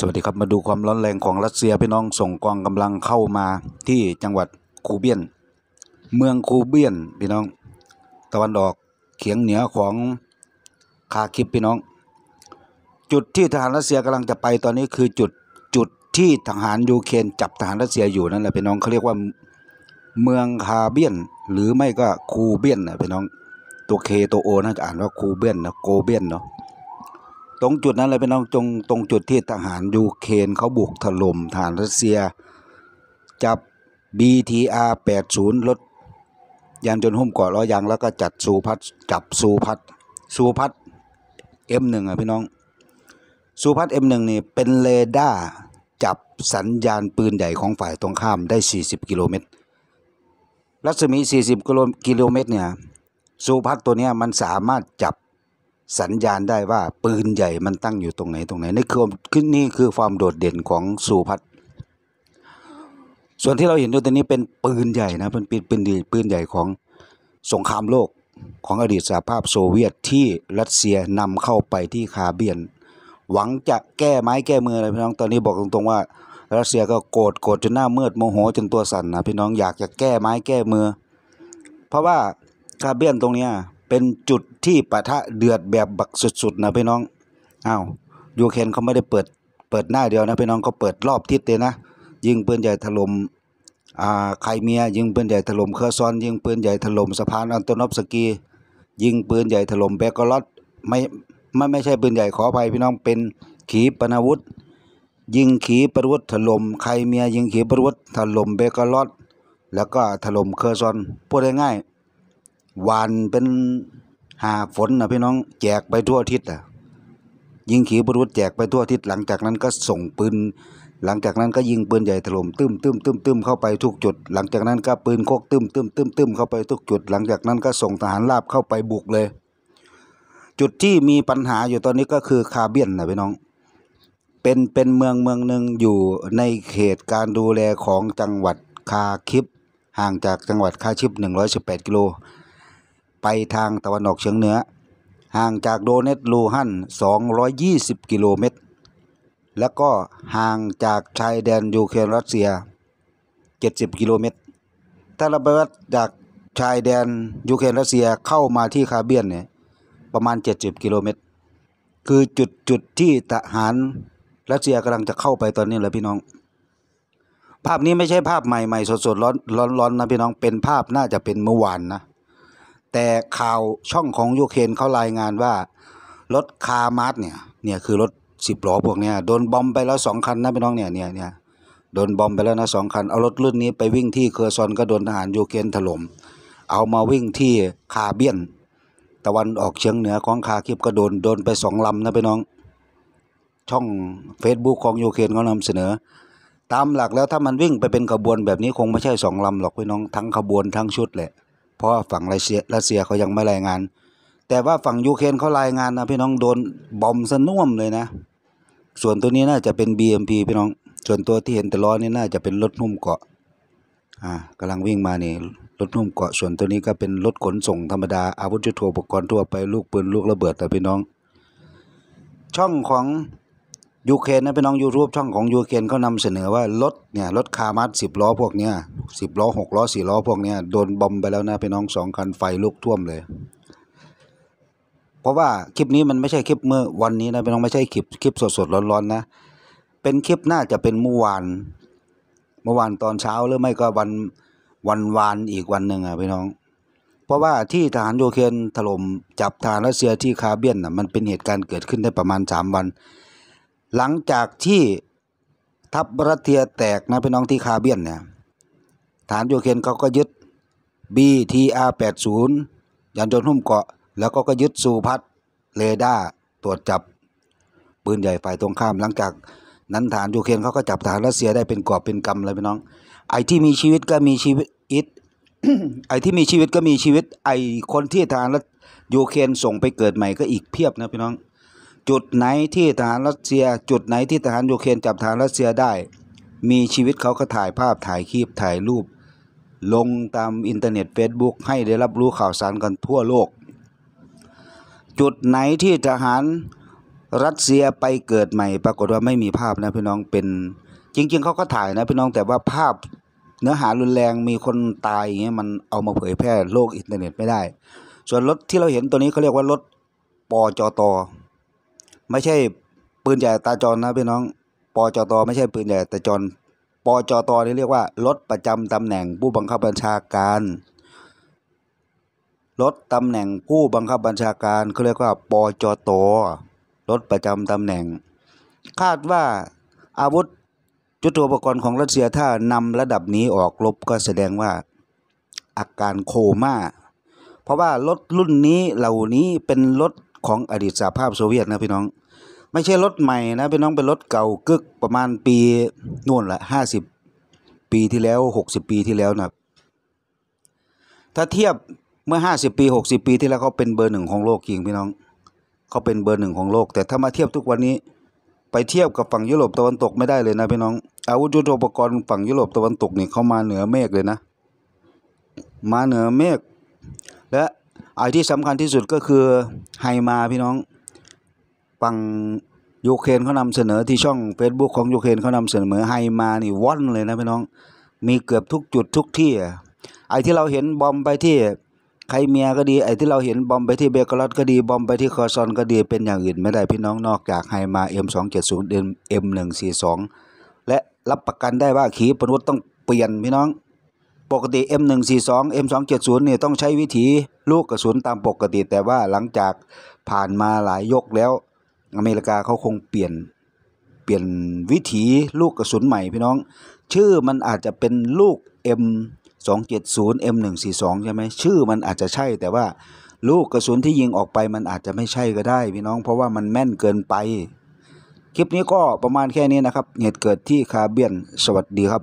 สวัสดีครับมาดูความร้อนแรงของรัสเซียพี่น้องส่งกองกำลังเข้ามาที่จังหวัดคูเบียน เมืองคูเบียนพี่น้องตะวันออกเขียงเหนือของคาคิปพี่น้อง จุดที่ทหารรัสเซียกำลังจะไปตอนนี้คือจุดจุดที่ทหารยูเครนจับทหารรัสเซียอยู่นั่นแหละพี่น้องเขาเรียกว่าเมืองคาเบียนหรือไม่ก็คูเบียนนะพี่น้องตัวเคตัวโอน่าจะอ่านว่าคูเบียนนะโกเบียนเนาะตรงจุดนั้นเลยเป็นตรงตรงจุดที่ทหารยูเครนเขาบุกถล่มฐานรัสเซีย จับ BTR 80รถยานจนหุ้มเกาะล้อยางแล้วก็จัดสูพัดจับสูพัดสูพัด M1 อ่ะพี่น้องสูพัด M1 นี่เป็นเรดาร์จับสัญญาณปืนใหญ่ของฝ่ายตรงข้ามได้ 40 กิโลเมตรรัศมี 40กิโลเมตรเนี่ยสูพัดตัวเนี้ยมันสามารถจับสัญญาณได้ว่าปืนใหญ่มันตั้งอยู่ตรงไหนตรงไหนนี่คือขึ้นนี่คือความโดดเด่นของสุพัฒส่วนที่เราเห็นดูตอนนี้เป็นปืนใหญ่นะเป็นปืนปืนดีปืนใหญ่ของสงครามโลกของอดีตสหภาพโซเวียตที่รัสเซียนำเข้าไปที่คาเบียน หวังจะแก้ไม้แก้มืออะไรพี่น้อง ตอนนี้บอกตรง ๆ ว่ารัสเซียก็โกรธโกรธจนหน้ามืดโมโหจนตัวสั่นนะพี่น้องอยากจะแก้ไม้แก้มือเพราะว่าคาเบียนตรงเนี้ยเป็นจุดที่ปะทะเดือดแบบบักสุดๆนะพี่น้องอา้าวยูเครนเขาไม่ได้เปิด เปิดหน้าเดียวนะพี่น้องเขาเปิดรอบทิศเลยนะ ยิงปืนใหญ่ถล่ม อ่าไครเมียยิงปืนใหญ่ถล่มเคอร์ซอนยิงปืนใหญ่ถล่มสะพานอันโตนอฟสกี ยิงปืนใหญ่ถล่มเบกอลอต ไม่ ไม่ ไม่ใช่ปืนใหญ่ขออภัยพี่น้อง เป็นขีปนาวุธ ยิงขีปนาวุธถล่มไครเมียยิงขีปนาวุธถล่มเบกอลอต แล้วก็ถล่มเคอร์ซอนพูดง่ายวานเป็นหาฝนนะพี่น้องแจกไปทั่วทิศอ่ะยิงขีปนาวุธแจกไปทั่วทิศหลังจากนั้นก็ส่งปืนหลังจากนั้นก็ยิงปืนใหญ่ถล่มตึ้มตึ้มตึ้มตึ้มเข้าไปทุกจุด หลังจากนั้นก็ปืนโคกตึ้มตึ้มตึ้มตึ้มเข้าไปทุกจุด หลังจากนั้นก็ส่งทหารราบเข้าไปบุกเลย จุดที่มีปัญหาอยู่ตอนนี้ก็คือคาเบียนนะพี่น้องเป็นเป็นเมืองเมืองหนึ่งอยู่ในเขตการดูแลของจังหวัดคาคิปห่างจากจังหวัดคาชิป118กิโลไปทางตะวันออกเฉียงเหนือ ห่างจากโดเนตลูฮัน220กิโลเมตร แล้วก็ห่างจากชายแดนยูเครนรัสเซีย 70กิโลเมตรถ้าเราไปวัดจากชายแดนยูเครนรัสเซียเข้ามาที่คาเบียนเนี่ยประมาณ 70 กิโลเมตร คือจุดจุดที่ทหารรัสเซียกำลังจะเข้าไปตอนนี้แหละพี่น้อง ภาพนี้ไม่ใช่ภาพใหม่ใหม่สดๆร้อนร้อนๆนะพี่น้อง เป็นภาพน่าจะเป็นเมื่อวานนะแต่ข่าวช่องของยูเครนเขารายงานว่ารถคาร์มาร์เนี่ย เนี่ยคือรถสิบล้อพวกเนี้ยโดนบอมไปแล้วสองคันนะพี่น้องเนี่ยเนี่ยเนี่ยโดนบอมไปแล้วนะสองคัน เอารถรุ่นนี้ไปวิ่งที่เคอร์ซอนก็โดนทหารยูเครนถล่มเอามาวิ่งที่คาเบียนตะวันออกเฉียงเหนือของคาคิบก็โดนโดนไปสองลำนะพี่น้อง ช่อง Facebook ของยูเครนเขานำเสนอ ตามหลักแล้วถ้ามันวิ่งไปเป็นขบวนแบบนี้คงไม่ใช่สองลำหรอกพี่น้องทั้งขบวนทั้งชุดแหละเพราะฝั่งรัสเซียรัสเซียเขายังไม่รายงาน แต่ว่าฝั่งยูเครนเขารายงานนะพี่น้องโดนบอมสนุ่มเลยนะส่วนตัวนี้น่าจะเป็น BMP พี่น้องส่วนตัวที่เห็นแต่ล้อนี่น่าจะเป็นรถนุ่มเกาะอ่ากำลังวิ่งมานี่รถนุ่มเกาะ ส่วนตัวนี้ก็เป็นรถขนส่งธรรมดาอาวุธยุทโธปกรณ์ทั่วไปลูกปืนลูกระเบิดแต่พี่น้อง ช่องของยูเครนนะพี่น้องยูทูบช่องของยูเครนเขานำเสนอว่ารถเนี่ยรถคาร์มัสสิบล้อพวกเนี้ยสิบล้อหกล้อสี่ล้อพวกนี้โดนบอมไปแล้วนะพี่น้องสองคันไฟลุกท่วมเลย เพราะว่าคลิปนี้มันไม่ใช่คลิปเมื่อวันนี้นะพี่น้องไม่ใช่คลิปคลิปสดดร้อนๆนะ เป็นคลิปน่าจะเป็นเมื่อวาน เมื่อวานตอนเช้าหรือไม่ก็วันวันวานอีกวันหนึ่งอ่ะพี่น้อง เพราะว่าที่ทหารโยเคนถล่มจับทหารรัสเซียที่คาเบียนอ่ะมันเป็นเหตุการณ์เกิดขึ้นได้ประมาณสามวัน หลังจากที่ทัพรัสเซียแตกนะพี่น้องที่คาเบียนเนี่ยฐานโยเคนเขาก็ยึด BTR80 ยานยนต์หุ้มเกาะ แล้วก็ก็ยึดสูพัดเรดาร์ตรวจจับปืนใหญ่ฝ่ายตรงข้ามหลังจาก นั้นฐานยูเครนเขาก็จับฐานรัสเซียได้เป็นกอบเป็นกำเลยพี่น้องไอ้ที่มีชีวิตก็มีชีวิตอิทไอ้ที่มีชีวิตก็มีชีวิต ไอ้คนที่ฐานรัสยูเครนส่งไปเกิดใหม่ก็อีกเพียบนะพี่น้อง จุดไหนที่ฐานรัสเซีย จุดไหนที่ฐานยูเครนจับฐานรัสเซียได้ มีชีวิตเขาก็ถ่ายภาพถ่ายคลิปถ่ายรูปลงตามอินเทอร์เน็ต Facebook ให้ได้รับรู้ข่าวสารกันทั่วโลก จุดไหนที่ทหารรัสเซียไปเกิดใหม่ ปรากฏว่าไม่มีภาพนะพี่น้องเป็นจริง ๆเขาก็ถ่ายนะพี่น้องแต่ว่าภาพเนื้อหารุนแรงมีคนตายอย่างเงี้ยมันเอามาเผยแพร่ โลกอินเทอร์เน็ตไม่ได้ ส่วนรถที่เราเห็นตัวนี้เขาเรียกว่ารถปอจอตอไม่ใช่ปืนใหญ่ตาจรนะพี่น้องปอจอตอไม่ใช่ปืนใหญ่ตาจรปจตนี่เรียกว่าลดประจำตำแหน่งผู้บังคับบัญชาการลดตำแหน่งผู้บังคับบัญชาการเขาเรียกว่าปจตลดประจำตำแหน่ง คาดว่าอาวุธจุตัวปกรณ์ของรัสเซียถ้านำระดับนี้ออกลบก็แสดงว่าอาการโคม่าเพราะว่ารถรุ่นนี้เหล่านี้เป็นรถของอดีตสหภาพโซเวียตนะพี่น้องไม่ใช่รถใหม่นะพี่น้องเป็นรถเก่ากึกประมาณปีนู่นแหละห้าสิบปีที่แล้วหกสิบปีที่แล้วนะถ้าเทียบเมื่อห้าสิบปีหกสิบปีที่แล้วเขาเป็นเบอร์หนึ่งของโลกจริงพี่น้องเขาเป็นเบอร์หนึ่งของโลก แต่ถ้ามาเทียบทุกวันนี้ ไปเทียบกับฝั่งยุโรปตะวันตกไม่ได้เลยนะพี่น้อง อาวุธยุทโธปกรณ์ฝั่งยุโรปตะวันตกนี่เขามาเหนือเมฆเลยนะ มาเหนือเมฆและไอ้ที่สำคัญที่สุดก็คือไฮมาพี่น้องฝั่งยูเครนเขานำเสนอที่ช่อง Facebook ของยูเครนเขานำเสนอไฮมานี่ว่อนเลยนะพี่น้อง มีเกือบทุกจุดทุกที่ ไอ้ที่เราเห็นบอมไปที่ใครเมียก็ดี ไอ้ที่เราเห็นบอมไปที่เบกลอดก็ดี บอมไปที่คอซอนก็ดี เป็นอย่างอื่นไม่ได้พี่น้อง นอกจากไฮมาเอ็มสองเจ็ดศูนย์เอ็มเอ็มหนึ่งสี่สองและรับประกันได้ว่าขีปนวุฒต้องเปลี่ยนพี่น้อง ปกติ M142 M270 เนี่ยต้องใช้วิถีลูกกระสุนตามปกติ แต่ว่าหลังจากผ่านมาหลายยกแล้วอเมริกาเขาคงเปลี่ยนเปลี่ยนวิถีลูกกระสุนใหม่พี่น้อง ชื่อมันอาจจะเป็นลูก M 2 7 0 M 1 4 2ใช่ไหม ชื่อมันอาจจะใช่แต่ว่าลูกกระสุนที่ยิงออกไปมันอาจจะไม่ใช่ก็ได้พี่น้อง เพราะว่ามันแม่นเกินไป คลิปนี้ก็ประมาณแค่นี้นะครับ เหตุเกิดที่คาเบียนสวัสดีครับ